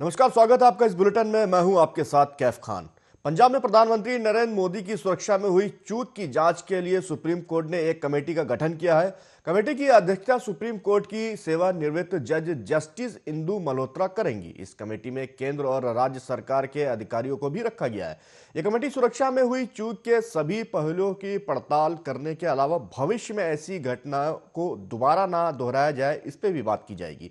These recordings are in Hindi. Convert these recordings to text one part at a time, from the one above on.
नमस्कार स्वागत है आपका इस बुलेटिन में मैं हूं आपके साथ कैफ खान पंजाब में प्रधानमंत्री नरेंद्र मोदी की सुरक्षा में हुई चूक की जांच के लिए सुप्रीम कोर्ट ने एक कमेटी का गठन किया है कमेटी की अध्यक्षता सुप्रीम कोर्ट की सेवानिवृत्त जज जस्टिस इंदू मल्होत्रा करेंगी इस कमेटी में केंद्र और राज्य सरकार के अधिकारियों को भी रखा गया है ये कमेटी सुरक्षा में हुई चूक के सभी पहलुओं की पड़ताल करने के अलावा भविष्य में ऐसी घटना को दोबारा ना दोहराया जाए इस पर भी बात की जाएगी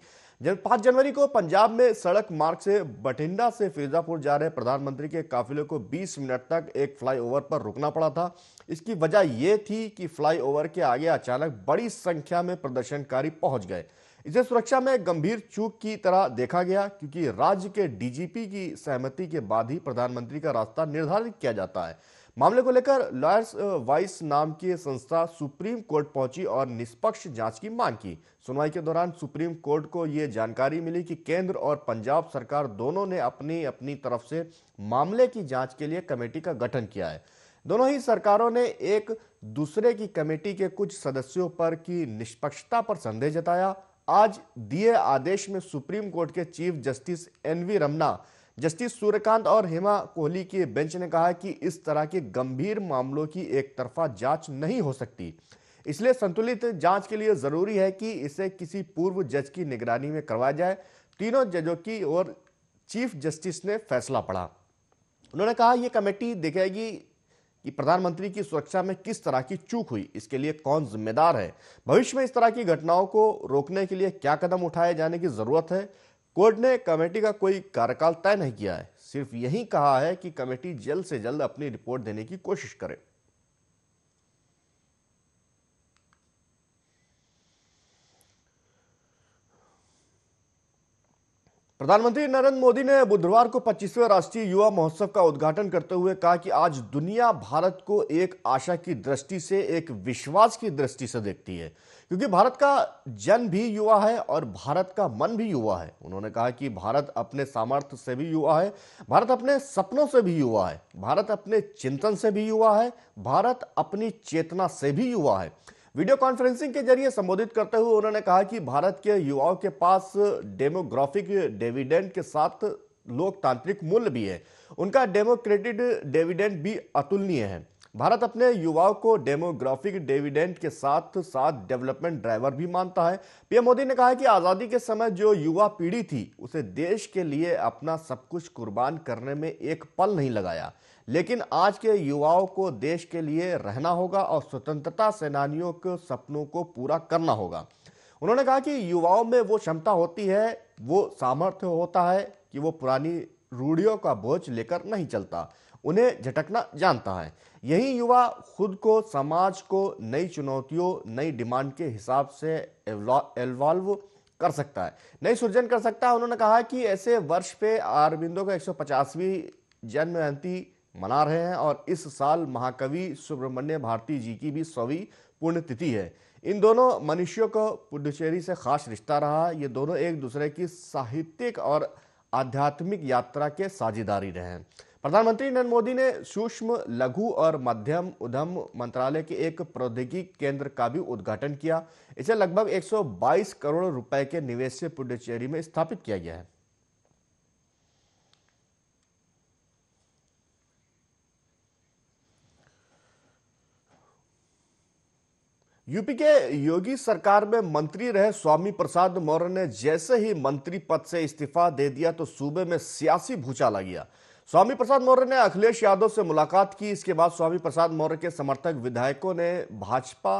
पांच जनवरी को पंजाब में सड़क मार्ग से बठिंडा से फिरोजापुर जा रहे प्रधानमंत्री के काफिले को 20 मिनट तक एक फ्लाईओवर पर रुकना पड़ा था इसकी वजह यह थी कि फ्लाईओवर के आगे अचानक बड़ी संख्या में प्रदर्शनकारी पहुंच गए इसे सुरक्षा में गंभीर चूक की तरह देखा गया क्योंकि राज्य के डीजीपी की सहमति के बाद ही प्रधानमंत्री का रास्ता निर्धारित किया जाता है मामले को लेकर लॉयर्स वाइस नाम की संस्था सुप्रीम कोर्ट पहुंची और निष्पक्ष जांच की मांग की सुनवाई के दौरान सुप्रीम कोर्ट को ये जानकारी मिली कि केंद्र और पंजाब सरकार दोनों ने अपनी अपनी तरफ से मामले की जांच के लिए कमेटी का गठन किया है दोनों ही सरकारों ने एक दूसरे की कमेटी के कुछ सदस्यों पर की निष्पक्षता पर संदेह जताया आज दिए आदेश में सुप्रीम कोर्ट के chief justice N Ramana justice Suryakant और हेमा कोहली की बेंच ने कहा कि इस तरह के गंभीर मामलों की एक तरफा जांच नहीं हो सकती इसलिए संतुलित जांच के लिए जरूरी है कि इसे किसी पूर्व जज की निगरानी में करवाया जाए तीनों जजों की ओर चीफ जस्टिस ने फैसला पढ़ा उन्होंने कहा यह कमेटी देखेगी कि प्रधानमंत्री की सुरक्षा में किस तरह की चूक हुई इसके लिए कौन जिम्मेदार है भविष्य में इस तरह की घटनाओं को रोकने के लिए क्या कदम उठाए जाने की जरूरत है कोर्ट ने कमेटी का कोई कार्यकाल तय नहीं किया है सिर्फ यही कहा है कि कमेटी जल्द से जल्द अपनी रिपोर्ट देने की कोशिश करे प्रधानमंत्री नरेंद्र मोदी ने बुधवार को 25वें राष्ट्रीय युवा महोत्सव का उद्घाटन करते हुए कहा कि आज दुनिया भारत को एक आशा की दृष्टि से एक विश्वास की दृष्टि से देखती है क्योंकि भारत का जन भी युवा है और भारत का मन भी युवा है उन्होंने कहा कि भारत अपने सामर्थ्य से भी युवा है भारत अपने सपनों से भी युवा है भारत अपने चिंतन से भी युवा है भारत अपनी चेतना से भी युवा है वीडियो कॉन्फ्रेंसिंग के जरिए संबोधित करते हुए उन्होंने कहा कि भारत के युवाओं के पास डेमोग्राफिक डेविडेंड के साथ लोकतांत्रिक मूल्य भी है उनका डेमोक्रेटिक डेविडेंड भी अतुलनीय है भारत अपने युवाओं को डेमोग्राफिक डेविडेंट के साथ साथ डेवलपमेंट ड्राइवर भी मानता है पीएम मोदी ने कहा है कि आज़ादी के समय जो युवा पीढ़ी थी उसे देश के लिए अपना सब कुछ कुर्बान करने में एक पल नहीं लगाया लेकिन आज के युवाओं को देश के लिए रहना होगा और स्वतंत्रता सेनानियों के सपनों को पूरा करना होगा उन्होंने कहा कि युवाओं में वो क्षमता होती है वो सामर्थ्य होता है कि वो पुरानी रूढ़ियों का बोझ लेकर नहीं चलता उन्हें झटकना जानता है यही युवा खुद को समाज को नई चुनौतियों नई डिमांड के हिसाब से एल्वॉल्व कर सकता है नई सृजन कर सकता है उन्होंने कहा कि ऐसे वर्ष पे अरविंदो का 150वीं जन्म जयंती मना रहे हैं और इस साल महाकवि सुब्रमण्य भारती जी की भी सौवीं पुण्यतिथि है इन दोनों मनुष्यों को पुडुचेरी से खास रिश्ता रहा ये दोनों एक दूसरे की साहित्यिक और आध्यात्मिक यात्रा के साझेदारी रहे हैं प्रधानमंत्री नरेंद्र मोदी ने सूक्ष्म लघु और मध्यम उद्यम मंत्रालय के एक प्रौद्योगिकी केंद्र का भी उद्घाटन किया इसे लगभग 122 करोड़ रुपए के निवेश से पुडुचेरी में स्थापित किया गया है यूपी के योगी सरकार में मंत्री रहे स्वामी प्रसाद मौर्य ने जैसे ही मंत्री पद से इस्तीफा दे दिया तो सूबे में सियासी भूचाल आ गया स्वामी प्रसाद मौर्य ने अखिलेश यादव से मुलाकात की इसके बाद स्वामी प्रसाद मौर्य के समर्थक विधायकों ने भाजपा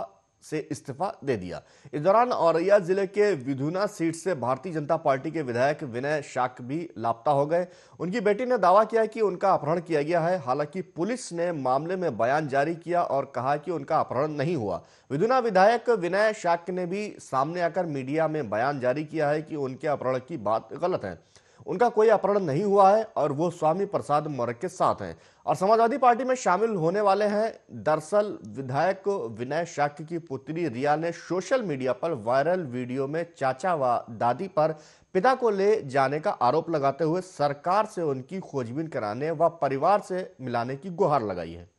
से इस्तीफा दे दिया इस दौरान औरैया जिले के विधुना सीट से भारतीय जनता पार्टी के विधायक विनय शाक भी लापता हो गए उनकी बेटी ने दावा किया कि उनका अपहरण किया गया है हालांकि पुलिस ने मामले में बयान जारी किया और कहा कि उनका अपहरण नहीं हुआ विधुना विधायक विनय शाक ने भी सामने आकर मीडिया में बयान जारी किया है कि उनके अपहरण की बात गलत है उनका कोई अपहरण नहीं हुआ है और वो स्वामी प्रसाद मौर्य के साथ हैं और समाजवादी पार्टी में शामिल होने वाले हैं दरअसल विधायक विनय शाक्य की पुत्री रिया ने सोशल मीडिया पर वायरल वीडियो में चाचा व दादी पर पिता को ले जाने का आरोप लगाते हुए सरकार से उनकी खोजबीन कराने व परिवार से मिलाने की गुहार लगाई है